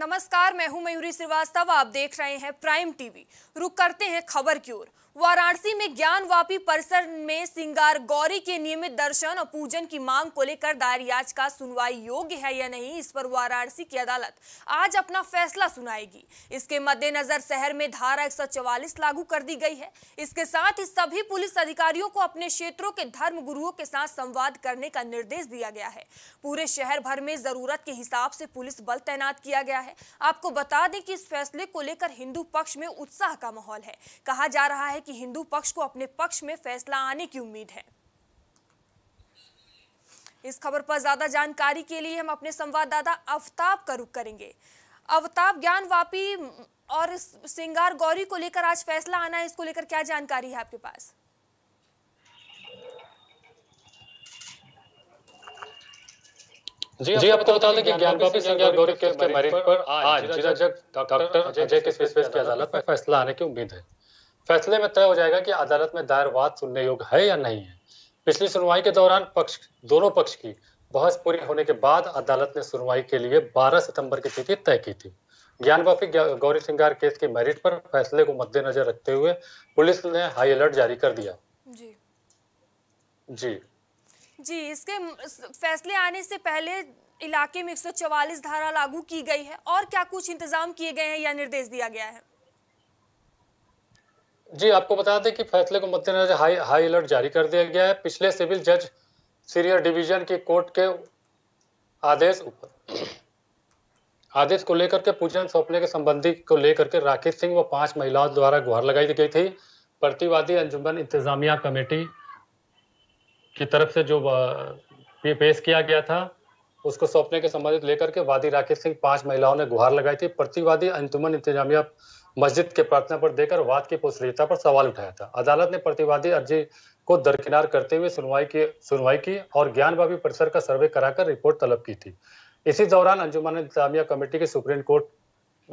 नमस्कार मैं हूं मयूरी श्रीवास्तव आप देख रहे हैं प्राइम टीवी रुक करते हैं खबर की ओर वाराणसी में ज्ञानवापी परिसर में सिंगार गौरी के नियमित दर्शन और पूजन की मांग को लेकर दायर याचिका सुनवाई योग्य है या नहीं इस पर वाराणसी की अदालत आज अपना फैसला सुनाएगी इसके मद्देनजर शहर में धारा एक लागू कर दी गई है इसके साथ ही सभी पुलिस अधिकारियों को अपने क्षेत्रों के धर्म गुरुओं के साथ संवाद करने का निर्देश दिया गया है पूरे शहर भर में जरूरत के हिसाब से पुलिस बल तैनात किया गया है आपको बता दें कि इस फैसले को लेकर हिंदू पक्ष में उत्साह का माहौल है कहा जा रहा है कि हिंदू पक्ष को अपने पक्ष में फैसला आने की उम्मीद है इस खबर पर ज्यादा जानकारी के लिए हम अपने संवाददाता अवताब का रुख करेंगे अवताब ज्ञानवापी और सिंगार गौरी को लेकर आज फैसला आना है इसको लेकर क्या जानकारी है आपके पास जी, जी आपको तो बता दें कि ज्ञान वापी सिंगार गौरी के मरीज पर आज जिला जज डॉक्टर अजय के फैसला आने की उम्मीद है फैसले में तय हो जाएगा कि अदालत में दायर वाद सुनने योग्य है या नहीं है पिछली सुनवाई के दौरान पक्ष दोनों पक्ष की बहस पूरी होने के बाद अदालत ने सुनवाई के लिए 12 सितंबर की तिथि तय की थी ज्ञान बापी गौरी सिंगार केस की मेरिट पर फैसले को मद्देनजर रखते हुए पुलिस ने हाई अलर्ट जारी कर दिया जी जी जी इसके फैसले आने से पहले इलाके में 144 धारा लागू की गई है और क्या कुछ इंतजाम किए गए हैं या निर्देश दिया गया है जी आपको बता दें कि फैसले को मद्देनजर हाई हाई अलर्ट जारी कर दिया गया है पिछले सिविल जज सीरियर डिवीजन की कोर्ट के आदेश ऊपर आदेश को लेकर के पूजन सौंपने के संबंधी को लेकर के राकेश सिंह व पांच महिलाओं द्वारा गुहार लगाई गई थी प्रतिवादी अंजुमन इंतजामिया कमेटी की तरफ से जो पेश किया गया था उसको सौंपने के संबंधित लेकर के वादी राकेश सिंह पांच महिलाओं ने गुहार लगाई थी प्रतिवादी अंजुमन इंतजामिया मस्जिद के प्रार्थना पर देकर वाद की पुष्टता पर सवाल उठाया था अदालत ने प्रतिवादी अर्जी को दरकिनार करते हुए सुनवाई की सुनवाई की और ज्ञानबाबी परिसर का सर्वे कराकर रिपोर्ट तलब की थी इसी दौरान अंजुमान इंतजामिया कमेटी के सुप्रीम कोर्ट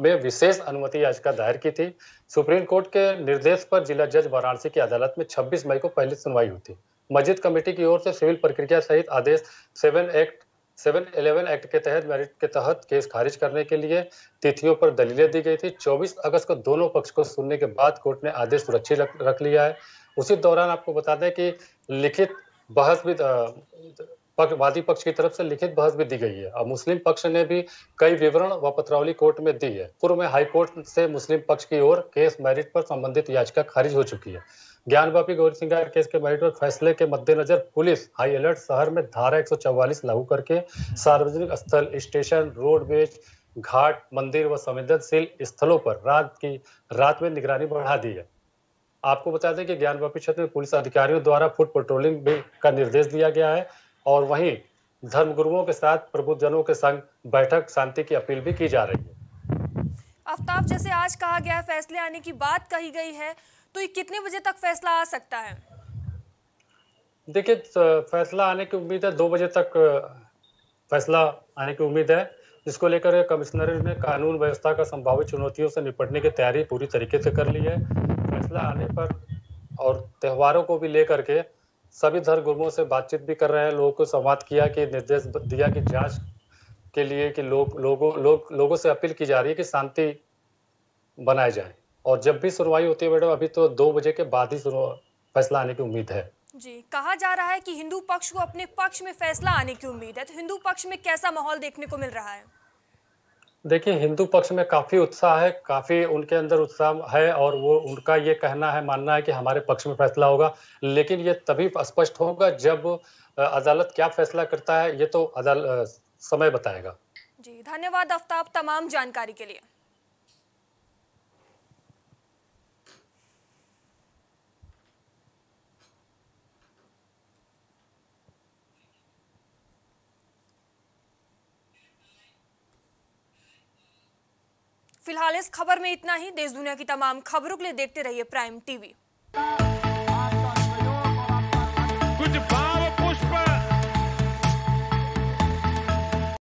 में विशेष अनुमति याचिका दायर की थी सुप्रीम कोर्ट के निर्देश पर जिला जज वाराणसी की अदालत में 26 मई को पहली सुनवाई हुई थी मस्जिद कमेटी की ओर से सिविल प्रक्रिया सहित आदेश seven act seven eleven act के तहत मेरिट के तहत केस खारिज करने के लिए तिथियों पर दलीलें दी गई थी 24 अगस्त को दोनों पक्ष को सुनने के बाद कोर्ट ने आदेश सुरक्षित रख, रख लिया है उसी दौरान आपको बता दें कि लिखित बहस भी वादी पक्ष की तरफ से लिखित बहस भी दी गई है और मुस्लिम पक्ष ने भी कई विवरण व पत्रावली कोर्ट में दी है पूर्व में हाई कोर्ट से मुस्लिम पक्ष की ओर केस मेरिट पर संबंधित याचिका खारिज हो चुकी है ज्ञानवापी गौरी सिंगार केस के मेरिट पर फैसले के मद्देनजर पुलिस हाई अलर्ट शहर में धारा एक लागू करके सार्वजनिक स्थल स्टेशन रोडवेज घाट मंदिर व संवेदनशील स्थलों पर रात की रात में निगरानी बढ़ा दी है आपको बता दें कि व्यापी क्षेत्र में पुलिस अधिकारियों द्वारा फुट पेट्रोलिंग भी का निर्देश दिया गया है और वहीं धर्मगुरुओं के साथ प्रबुद्धजनों के संग बैठक शांति की अपील भी की जा रही है आफ्ताब जैसे आज कहा गया फैसले आने की बात कही गई है तो ये कितने बजे तक फैसला आ सकता है देखिए फैसला आने की उम्मीद है दो बजे तक फैसला आने की उम्मीद है जिसको लेकर कमिश्नरेट ने कानून व्यवस्था का संभावित चुनौतियों से निपटने की तैयारी पूरी तरीके से कर ली है फैसला आने पर और त्योहारों को भी लेकर के सभी धर्म गुरुओं से बातचीत भी कर रहे हैं लोगों को संवाद किया कि निर्देश दिया कि जांच के लिए कि लोग लोगों लोग लोगों से अपील की जा रही है कि शांति बनाई जाए और जब भी सुनवाई होती है मैडम अभी तो दो बजे के बाद ही फैसला आने की उम्मीद है जी कहा जा रहा है कि हिंदू पक्ष को अपने पक्ष में फैसला आने की उम्मीद है तो हिंदू पक्ष में कैसा माहौल देखने को मिल रहा है देखिए हिंदू पक्ष में काफी उत्साह है काफी उनके अंदर उत्साह है और वो उनका ये कहना है मानना है कि हमारे पक्ष में फैसला होगा लेकिन ये तभी स्पष्ट होगा जब अदालत क्या फैसला करता है ये तो अदालत समय बताएगा जी धन्यवाद आफ्ताब तमाम जानकारी के लिए फिलहाल इस खबर में इतना ही देश दुनिया की तमाम खबरों के लिए देखते रहिए प्राइम टीवी